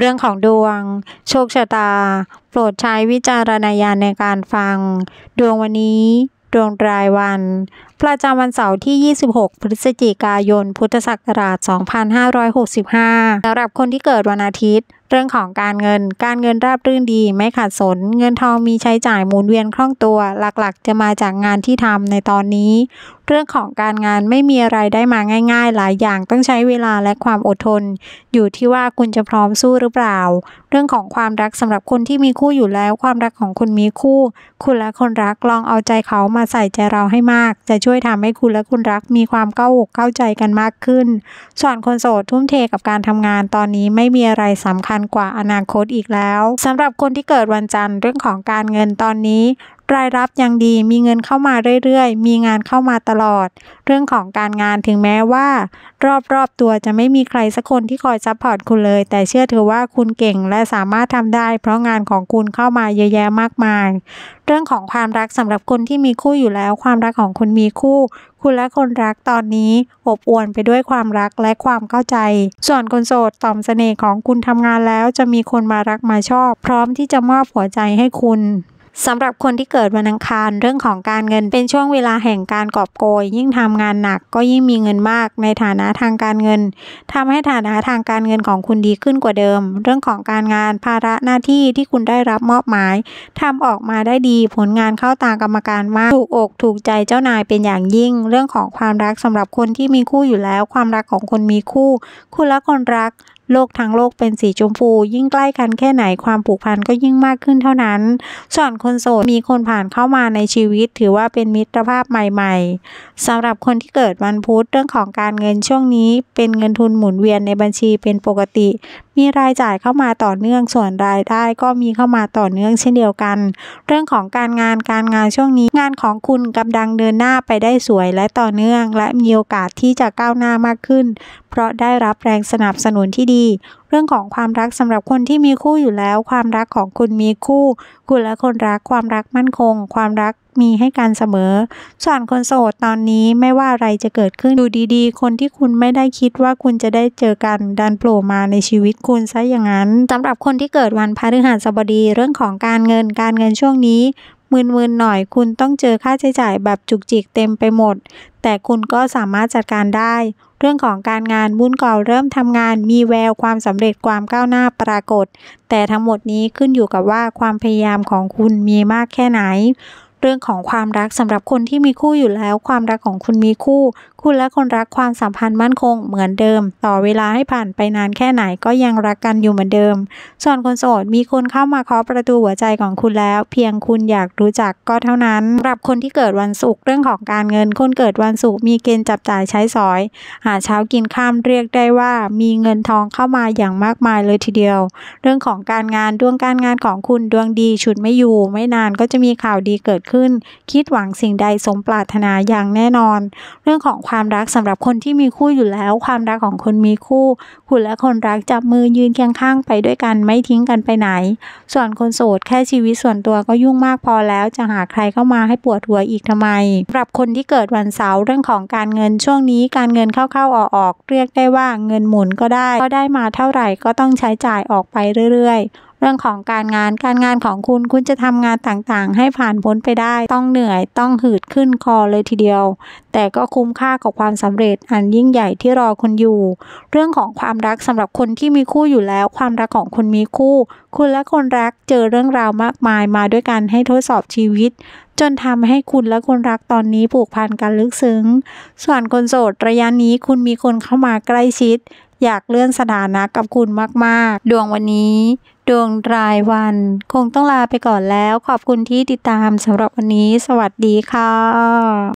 เรื่องของดวง โชคชะตา โปรดใช้วิจารณญาณในการฟัง ดวงวันนี้ดวงรายวันประจำวันเสาร์ที่ 26 พฤศจิกายน พุทธศักราช 2565สำหรับคนที่เกิดวันอาทิตย์ เรื่องของการเงิน การเงินราบรื่นดี ไม่ขาดสน เงินทองมีใช้จ่ายหมุนเวียนคล่องตัว หลักๆ จะมาจากงานที่ทำในตอนนี้ เรื่องของการงานไม่มีอะไรได้มาง่ายๆ หลายอย่างต้องใช้เวลาและความอดทน อยู่ที่ว่าคุณจะพร้อมสู้หรือเปล่า เรื่องของความรักสำหรับคนที่มีคู่อยู่แล้ว ความรักของคุณมีคู่ คุณและคนรักลองเอาใจเขามาใส่ใจเราให้มาก จะช่วยช่วยทำให้คุณและคุณรักมีความเข้าอกเข้าใจกันมากขึ้น ส่วนคนโสดทุ่มเทกับการทำงานตอนนี้ไม่มีอะไรสำคัญกว่าอนาคตอีกแล้ว สำหรับคนที่เกิดวันจันทร์เรื่องของการเงินตอนนี้รายรับยังดี มีเงินเข้ามาเรื่อยๆ มีงานเข้ามาตลอด เรื่องของการงานถึงแม้ว่า รอบๆตัวจะไม่มีใครสักคนที่คอยซัพพอร์ตคุณเลย แต่เชื่อเถอะว่าคุณเก่งและสามารถทำได้ เพราะงานของคุณเข้ามาเยอะแยะมากมาย เรื่องของความรักสำหรับคนที่มีคู่อยู่แล้ว ความรักของคุณมีคู่ คุณและคนรักตอนนี้อบอวลไปด้วยความรักและความเข้าใจ ส่วนคนโสดต่อมเสน่ห์ของคุณทำงานแล้วจะมีคนมารักมาชอบ พร้อมที่จะมอบหัวใจให้คุณสำหรับคนที่เกิดวันอังคารเรื่องของการเงินเป็นช่วงเวลาแห่งการกอบโกยยิ่งทำงานหนักก็ยิ่งมีเงินมากในฐานะทางการเงิน ทำให้ฐานะทางการเงินของคุณดีขึ้นกว่าเดิม เรื่องของการงานภาระหน้าที่ที่คุณได้รับมอบหมาย ทำออกมาได้ดีผลงานเข้าตากรรมการมากถูกอก ถูกใจเจ้านายเป็นอย่างยิ่ง เรื่องของความรักสำหรับคนที่มีคู่อยู่แล้ว ความรักของคนมีคู่คุณและคนรักโลกทั้งโลกเป็นสีชมพูยิ่งใกล้กันแค่ไหนความผูกพันก็ยิ่งมากขึ้นเท่านั้น ส่วนคนโสดมีคนผ่านเข้ามาในชีวิต ถือว่าเป็นมิตรภาพใหม่ๆสำหรับคนที่เกิดวันพุธเรื่องของการเงินช่วงนี้เป็นเงินทุนหมุนเวียนในบัญชีเป็นปกติ มีรายจ่ายเข้ามาต่อเนื่องส่วนรายได้ก็มีเข้ามาต่อเนื่องเช่นเดียวกัน เรื่องของการงานการงานช่วงนี้ งานของคุณกำลังเดินหน้าไปได้สวยและต่อเนื่องและมีโอกาสที่จะก้าวหน้ามากขึ้นเพราะได้รับแรงสนับสนุนที่ดี เรื่องของความรักสำหรับคนที่มีคู่อยู่แล้ว ความรักของคุณมีคู่ คุณและคนรักความรักมั่นคง ความรักมีให้กันเสมอ ส่วนคนโสดตอนนี้ไม่ว่าอะไรจะเกิดขึ้นดูดี ๆ คนที่คุณไม่ได้คิดว่าคุณจะได้เจอกันดันโผล่มาในชีวิตคุณซะอย่างนั้น สำหรับคนที่เกิดวันพฤหัสบดีเรื่องของการเงิน การเงินช่วงนี้มึนๆหน่อยคุณต้องเจอค่าใช้จ่ายแบบจุกจิกเต็มไปหมด แต่คุณก็สามารถจัดการได้เรื่องของการงานบุญเก่าเริ่มทำงาน มีแววความสำเร็จความก้าวหน้าปรากฏ แต่ทั้งหมดนี้ขึ้นอยู่กับว่าความพยายามของคุณมีมากแค่ไหนเรื่องของความรัก สำหรับคนที่มีคู่อยู่แล้ว ความรักของคุณมีคู่ คุณและคนรักความสัมพันธ์มั่นคง เหมือนเดิม ต่อเวลาให้ผ่านไปนานแค่ไหนก็ยังรักกันอยู่เหมือนเดิม ส่วนคนโสด มีคนเข้ามาเคาะประตูหัวใจของคุณแล้วเพียงคุณอยากรู้จักก็เท่านั้นสำหรับคนที่เกิดวันศุกร์เรื่องของการเงินคนเกิดวันศุกร์มีเกณฑ์จับจ่ายใช้สอย หาเช้ากินข้ามเรียกได้ว่ามีเงินทองเข้ามาอย่างมากมายเลยทีเดียว เรื่องของการงานดวงการงานของคุณดวงดีชุดไม่อยู่ ไม่นานก็จะมีข่าวดีเกิดขึ้น คิดหวังสิ่งใด สมปรารถนาอย่างแน่นอน เรื่องของความรักสำหรับคนที่มีคู่อยู่แล้ว ความรักของคนมีคู่ คุณและคนรักจับมือยืนเคียงข้างไปด้วยกันไม่ทิ้งกันไปไหน ส่วนคนโสดแค่ชีวิตส่วนตัวก็ยุ่งมากพอแล้ว จะหาใครเข้ามาให้ปวดหัวอีกทำไมสำหรับคนที่เกิดวันเสาร์เรื่องของการเงินช่วงนี้การเงินเข้าๆออกๆเรียกได้ว่าเงินหมุนก็ได้ ก็ได้มาเท่าไหร่ก็ต้องใช้จ่ายออกไปเรื่อยๆเรื่องของการงานการงานของคุณคุณจะทำงานต่างๆ ให้ผ่านพ้นไปได้ต้องเหนื่อย ต้องหืดขึ้นคอเลยทีเดียว แต่ก็คุ้มค่ากับความสำเร็จ อันยิ่งใหญ่ที่รอคุณอยู่ เรื่องของความรักสำหรับคนที่มีคู่อยู่แล้ว ความรักของคุณมีคู่ คุณและคนรักเจอเรื่องราวมากมายมาด้วยกันให้ทดสอบชีวิต จนทำให้คุณและคนรักตอนนี้ผูกพันกันลึกซึ้ง ส่วนคนโสดระยะนี้ คุณมีคนเข้ามาใกล้ชิดอยากเลื่อนสถานะกับคุณมาก ๆ ดวงวันนี้ ดวงรายวัน คงต้องลาไปก่อนแล้วขอบคุณที่ติดตามสำหรับวันนี้สวัสดีค่ะ